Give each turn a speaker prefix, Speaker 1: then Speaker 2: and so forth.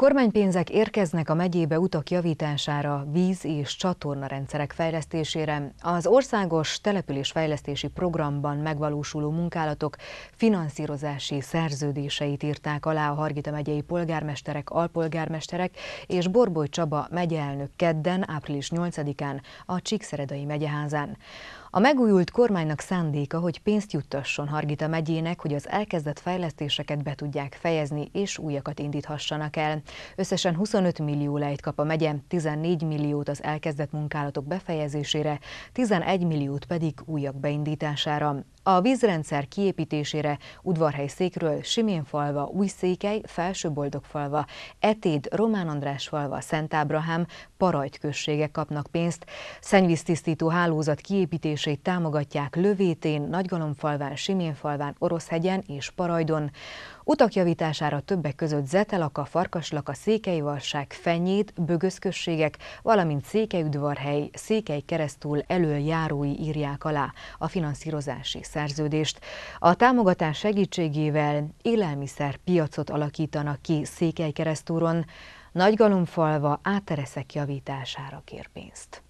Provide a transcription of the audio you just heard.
Speaker 1: Kormánypénzek érkeznek a megyébe utak javítására, víz- és csatornarendszerek fejlesztésére. Az országos településfejlesztési programban megvalósuló munkálatok finanszírozási szerződéseit írták alá a Hargita megyei polgármesterek, alpolgármesterek és Borboly Csaba megyeelnök kedden, április 8-án a Csíkszeredai megyeházán. A megújult kormánynak szándéka, hogy pénzt juttasson Hargita megyének, hogy az elkezdett fejlesztéseket be tudják fejezni és újakat indíthassanak el. Összesen 25 millió lejt kap a megye, 14 milliót az elkezdett munkálatok befejezésére, 11 milliót pedig újak beindítására. A vízrendszer kiépítésére Udvarhely székről falva, Újszékely, falva, Etéd, Román András falva, Szent Ábrahám, Parajt községek kapnak pénzt. Szennyvíztisztító hálózat kiépítését támogatják Lövétén, Nagygalomfalván, falván, Oroszhegyen és Parajdon. Utak javítására többek között Zetelaka, Farkaslaka, Székelyvalság, Fenyét, Bögözközségek, valamint Székelyudvarhely, Székely keresztül elöljárói írják alá a finanszírozási szerződést. A támogatás segítségével élelmiszer piacot alakítanak ki keresztúron, Nagygalomfalva átereszek javítására kér pénzt.